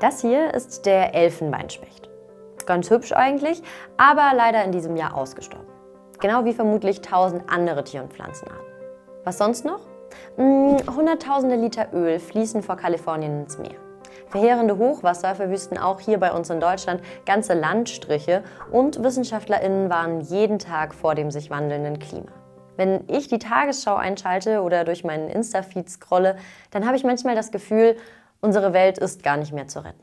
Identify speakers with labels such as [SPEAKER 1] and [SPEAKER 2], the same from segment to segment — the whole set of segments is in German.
[SPEAKER 1] Das hier ist der Elfenbeinspecht. Ganz hübsch eigentlich, aber leider in diesem Jahr ausgestorben. Genau wie vermutlich tausend andere Tier- und Pflanzenarten. Was sonst noch? Hm, hunderttausende Liter Öl fließen vor Kalifornien ins Meer. Verheerende Hochwasser verwüsten auch hier bei uns in Deutschland ganze Landstriche und WissenschaftlerInnen warnen jeden Tag vor dem sich wandelnden Klima. Wenn ich die Tagesschau einschalte oder durch meinen Insta-Feed scrolle, dann habe ich manchmal das Gefühl, Unsere Welt ist gar nicht mehr zu retten.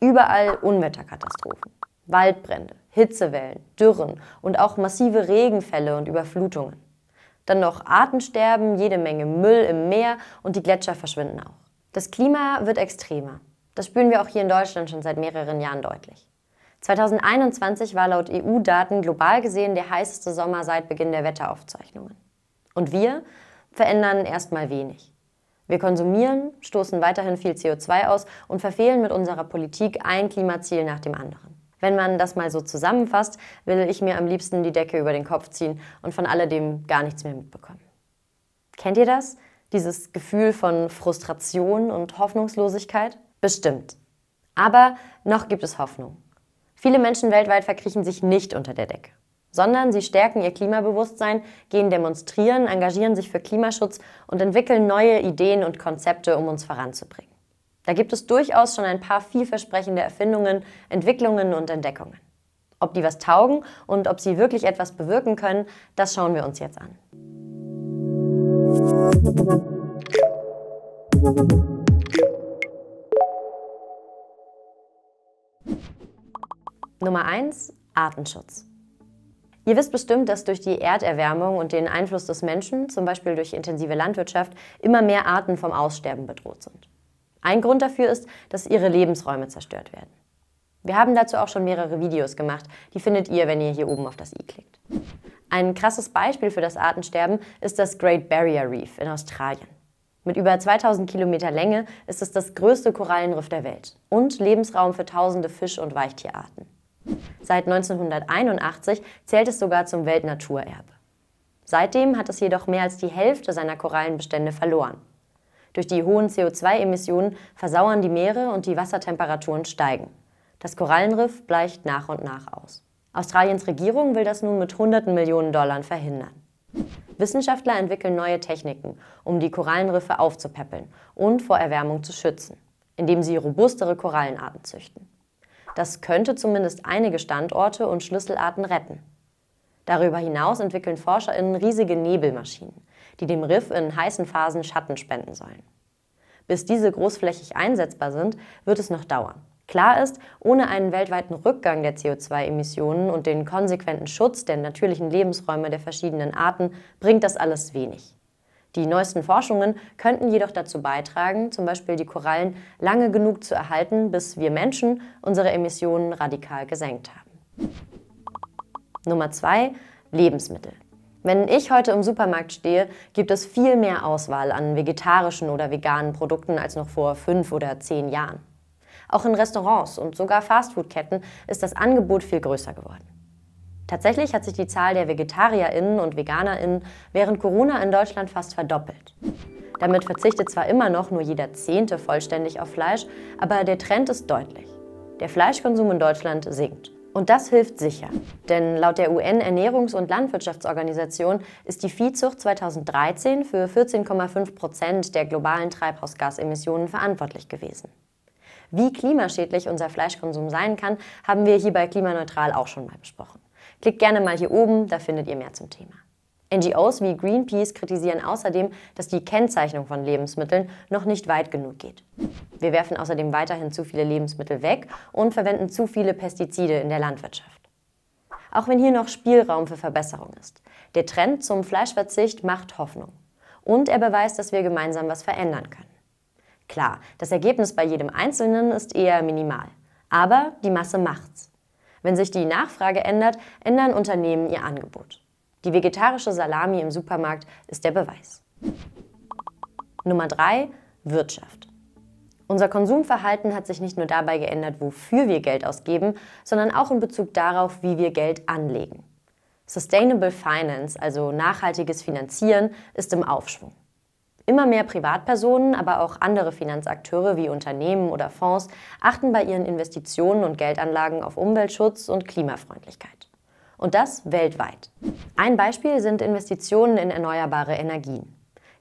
[SPEAKER 1] Überall Unwetterkatastrophen, Waldbrände, Hitzewellen, Dürren und auch massive Regenfälle und Überflutungen. Dann noch Artensterben, jede Menge Müll im Meer und die Gletscher verschwinden auch. Das Klima wird extremer. Das spüren wir auch hier in Deutschland schon seit mehreren Jahren deutlich. 2021 war laut EU-Daten global gesehen der heißeste Sommer seit Beginn der Wetteraufzeichnungen. Und wir verändern erstmal wenig. Wir konsumieren, stoßen weiterhin viel CO2 aus und verfehlen mit unserer Politik ein Klimaziel nach dem anderen. Wenn man das mal so zusammenfasst, will ich mir am liebsten die Decke über den Kopf ziehen und von alledem gar nichts mehr mitbekommen. Kennt ihr das? Dieses Gefühl von Frustration und Hoffnungslosigkeit? Bestimmt. Aber noch gibt es Hoffnung. Viele Menschen weltweit verkriechen sich nicht unter der Decke sondern sie stärken ihr Klimabewusstsein, gehen demonstrieren, engagieren sich für Klimaschutz und entwickeln neue Ideen und Konzepte, um uns voranzubringen. Da gibt es durchaus schon ein paar vielversprechende Erfindungen, Entwicklungen und Entdeckungen. Ob die was taugen und ob sie wirklich etwas bewirken können, das schauen wir uns jetzt an. Nummer 1. Artenschutz. Ihr wisst bestimmt, dass durch die Erderwärmung und den Einfluss des Menschen, zum Beispiel durch intensive Landwirtschaft, immer mehr Arten vom Aussterben bedroht sind. Ein Grund dafür ist, dass ihre Lebensräume zerstört werden. Wir haben dazu auch schon mehrere Videos gemacht. Die findet ihr, wenn ihr hier oben auf das i klickt. Ein krasses Beispiel für das Artensterben ist das Great Barrier Reef in Australien. Mit über 2000 Kilometer Länge ist es das größte Korallenriff der Welt und Lebensraum für tausende Fisch- und Weichtierarten. Seit 1981 zählt es sogar zum Weltnaturerbe. Seitdem hat es jedoch mehr als die Hälfte seiner Korallenbestände verloren. Durch die hohen CO2-Emissionen versauern die Meere und die Wassertemperaturen steigen. Das Korallenriff bleicht nach und nach aus. Australiens Regierung will das nun mit hunderten Millionen Dollar verhindern. Wissenschaftler entwickeln neue Techniken, um die Korallenriffe aufzupäppeln und vor Erwärmung zu schützen, indem sie robustere Korallenarten züchten. Das könnte zumindest einige Standorte und Schlüsselarten retten. Darüber hinaus entwickeln ForscherInnen riesige Nebelmaschinen, die dem Riff in heißen Phasen Schatten spenden sollen. Bis diese großflächig einsetzbar sind, wird es noch dauern. Klar ist, ohne einen weltweiten Rückgang der CO2-Emissionen und den konsequenten Schutz der natürlichen Lebensräume der verschiedenen Arten bringt das alles wenig. Die neuesten Forschungen könnten jedoch dazu beitragen, zum Beispiel die Korallen lange genug zu erhalten, bis wir Menschen unsere Emissionen radikal gesenkt haben. Nummer zwei: Lebensmittel. Wenn ich heute im Supermarkt stehe, gibt es viel mehr Auswahl an vegetarischen oder veganen Produkten als noch vor fünf oder zehn Jahren. Auch in Restaurants und sogar Fastfoodketten ist das Angebot viel größer geworden. Tatsächlich hat sich die Zahl der VegetarierInnen und VeganerInnen während Corona in Deutschland fast verdoppelt. Damit verzichtet zwar immer noch nur jeder Zehnte vollständig auf Fleisch, aber der Trend ist deutlich. Der Fleischkonsum in Deutschland sinkt. Und das hilft sicher. Denn laut der UN-Ernährungs- und Landwirtschaftsorganisation ist die Viehzucht 2013 für 14,5 Prozent der globalen Treibhausgasemissionen verantwortlich gewesen. Wie klimaschädlich unser Fleischkonsum sein kann, haben wir hier bei Klimaneutral auch schon mal besprochen. Klickt gerne mal hier oben, da findet ihr mehr zum Thema. NGOs wie Greenpeace kritisieren außerdem, dass die Kennzeichnung von Lebensmitteln noch nicht weit genug geht. Wir werfen außerdem weiterhin zu viele Lebensmittel weg und verwenden zu viele Pestizide in der Landwirtschaft. Auch wenn hier noch Spielraum für Verbesserung ist. Der Trend zum Fleischverzicht macht Hoffnung. Und er beweist, dass wir gemeinsam was verändern können. Klar, das Ergebnis bei jedem Einzelnen ist eher minimal. Aber die Masse macht's. Wenn sich die Nachfrage ändert, ändern Unternehmen ihr Angebot. Die vegetarische Salami im Supermarkt ist der Beweis. Nummer 3. Wirtschaft. Unser Konsumverhalten hat sich nicht nur dabei geändert, wofür wir Geld ausgeben, sondern auch in Bezug darauf, wie wir Geld anlegen. Sustainable Finance, also nachhaltiges Finanzieren, ist im Aufschwung. Immer mehr Privatpersonen, aber auch andere Finanzakteure wie Unternehmen oder Fonds achten bei ihren Investitionen und Geldanlagen auf Umweltschutz und Klimafreundlichkeit. Und das weltweit. Ein Beispiel sind Investitionen in erneuerbare Energien.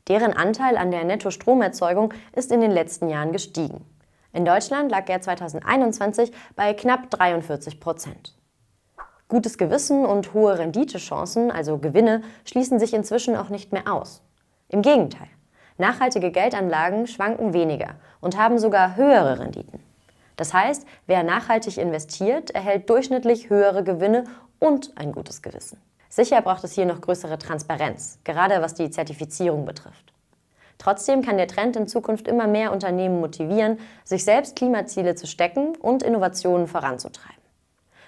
[SPEAKER 1] Deren Anteil an der Nettostromerzeugung ist in den letzten Jahren gestiegen. In Deutschland lag er 2021 bei knapp 43 Prozent. Gutes Gewissen und hohe Renditechancen, also Gewinne, schließen sich inzwischen auch nicht mehr aus. Im Gegenteil. Nachhaltige Geldanlagen schwanken weniger und haben sogar höhere Renditen. Das heißt, wer nachhaltig investiert, erhält durchschnittlich höhere Gewinne und ein gutes Gewissen. Sicher braucht es hier noch größere Transparenz, gerade was die Zertifizierung betrifft. Trotzdem kann der Trend in Zukunft immer mehr Unternehmen motivieren, sich selbst Klimaziele zu stecken und Innovationen voranzutreiben.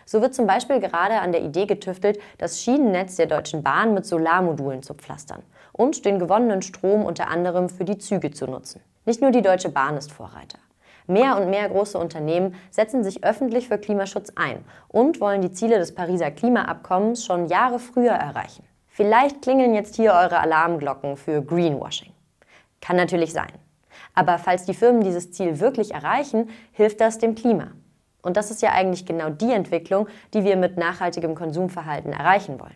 [SPEAKER 1] So wird zum Beispiel gerade an der Idee getüftelt, das Schienennetz der Deutschen Bahn mit Solarmodulen zu pflastern und den gewonnenen Strom unter anderem für die Züge zu nutzen. Nicht nur die Deutsche Bahn ist Vorreiter. Mehr und mehr große Unternehmen setzen sich öffentlich für Klimaschutz ein und wollen die Ziele des Pariser Klimaabkommens schon Jahre früher erreichen. Vielleicht klingeln jetzt hier eure Alarmglocken für Greenwashing. Kann natürlich sein. Aber falls die Firmen dieses Ziel wirklich erreichen, hilft das dem Klima. Und das ist ja eigentlich genau die Entwicklung, die wir mit nachhaltigem Konsumverhalten erreichen wollen.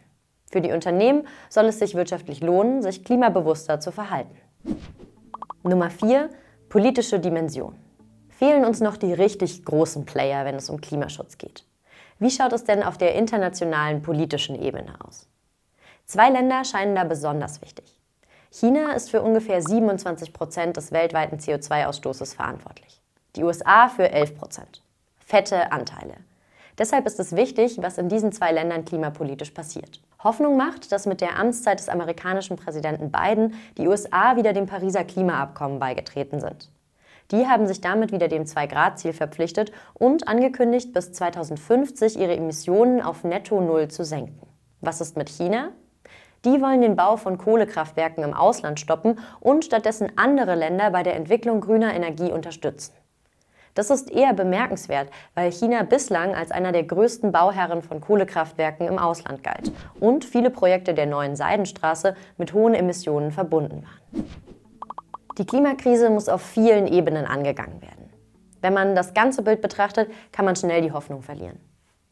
[SPEAKER 1] Für die Unternehmen soll es sich wirtschaftlich lohnen, sich klimabewusster zu verhalten. Nummer 4. Politische Dimension. Fehlen uns noch die richtig großen Player, wenn es um Klimaschutz geht. Wie schaut es denn auf der internationalen politischen Ebene aus? Zwei Länder scheinen da besonders wichtig. China ist für ungefähr 27 Prozent des weltweiten CO2-Ausstoßes verantwortlich, die USA für 11 Prozent fette Anteile. Deshalb ist es wichtig, was in diesen zwei Ländern klimapolitisch passiert. Hoffnung macht, dass mit der Amtszeit des amerikanischen Präsidenten Biden die USA wieder dem Pariser Klimaabkommen beigetreten sind. Die haben sich damit wieder dem 2-Grad-Ziel verpflichtet und angekündigt, bis 2050 ihre Emissionen auf netto Null zu senken. Was ist mit China? Die wollen den Bau von Kohlekraftwerken im Ausland stoppen und stattdessen andere Länder bei der Entwicklung grüner Energie unterstützen. Das ist eher bemerkenswert, weil China bislang als einer der größten Bauherren von Kohlekraftwerken im Ausland galt und viele Projekte der neuen Seidenstraße mit hohen Emissionen verbunden waren. Die Klimakrise muss auf vielen Ebenen angegangen werden. Wenn man das ganze Bild betrachtet, kann man schnell die Hoffnung verlieren.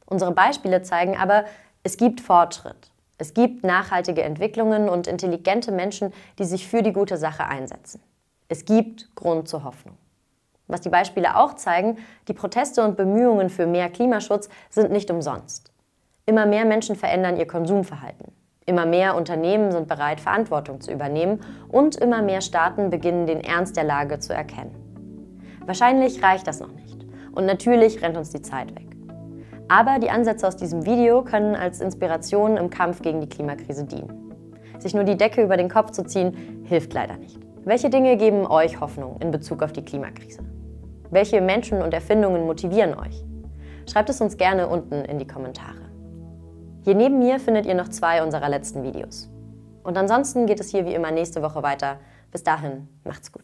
[SPEAKER 1] Unsere Beispiele zeigen aber, es gibt Fortschritt. Es gibt nachhaltige Entwicklungen und intelligente Menschen, die sich für die gute Sache einsetzen. Es gibt Grund zur Hoffnung. Was die Beispiele auch zeigen, die Proteste und Bemühungen für mehr Klimaschutz sind nicht umsonst. Immer mehr Menschen verändern ihr Konsumverhalten. Immer mehr Unternehmen sind bereit, Verantwortung zu übernehmen und immer mehr Staaten beginnen, den Ernst der Lage zu erkennen. Wahrscheinlich reicht das noch nicht. Und natürlich rennt uns die Zeit weg. Aber die Ansätze aus diesem Video können als Inspiration im Kampf gegen die Klimakrise dienen. Sich nur die Decke über den Kopf zu ziehen, hilft leider nicht. Welche Dinge geben euch Hoffnung in Bezug auf die Klimakrise? Welche Menschen und Erfindungen motivieren euch? Schreibt es uns gerne unten in die Kommentare. Hier neben mir findet ihr noch zwei unserer letzten Videos. Und ansonsten geht es hier wie immer nächste Woche weiter. Bis dahin, macht's gut.